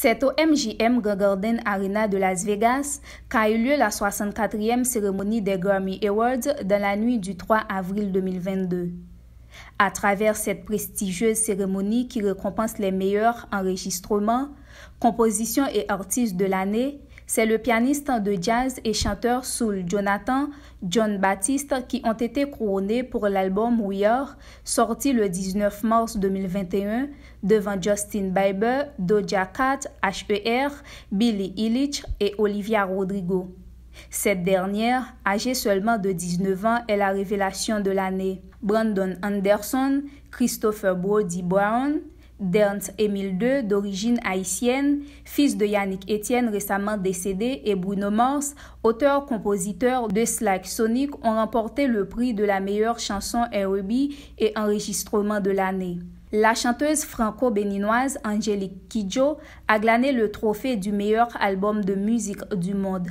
C'est au MGM Grand Garden Arena de Las Vegas qu'a eu lieu la 64e cérémonie des Grammy Awards dans la nuit du 3 avril 2022. À travers cette prestigieuse cérémonie qui récompense les meilleurs enregistrements, compositions et artistes de l'année, c'est le pianiste de jazz et chanteur soul Jonathan John Baptiste qui ont été couronnés pour l'album We Are, sorti le 19 mars 2021, devant Justin Bieber, Doja Cat, H.E.R., Billy Illich et Olivia Rodrigo. Cette dernière, âgée seulement de 19 ans, est la révélation de l'année. Brandon Anderson, Christopher Brody Brown, Dernt Emile II, d'origine haïtienne, fils de Yannick Etienne récemment décédé, et Bruno Mars, auteur-compositeur de Slack Sonic, ont remporté le prix de la meilleure chanson R&B et enregistrement de l'année. La chanteuse franco-béninoise Angélique Kidjo a glané le trophée du meilleur album de musique du monde.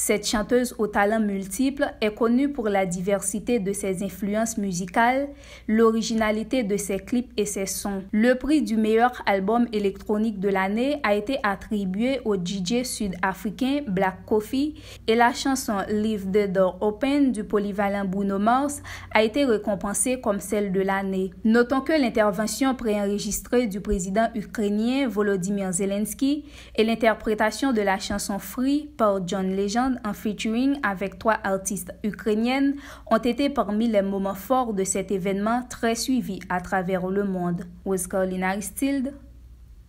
Cette chanteuse au talent multiple est connue pour la diversité de ses influences musicales, l'originalité de ses clips et ses sons. Le prix du meilleur album électronique de l'année a été attribué au DJ sud-africain Black Coffee et la chanson Leave the Door Open du polyvalent Bruno Mars a été récompensée comme celle de l'année. Notons que l'intervention préenregistrée du président ukrainien Volodymyr Zelensky et l'interprétation de la chanson Free par John Legend en featuring avec trois artistes ukrainiennes ont été parmi les moments forts de cet événement très suivi à travers le monde.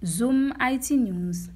Zoom IT News.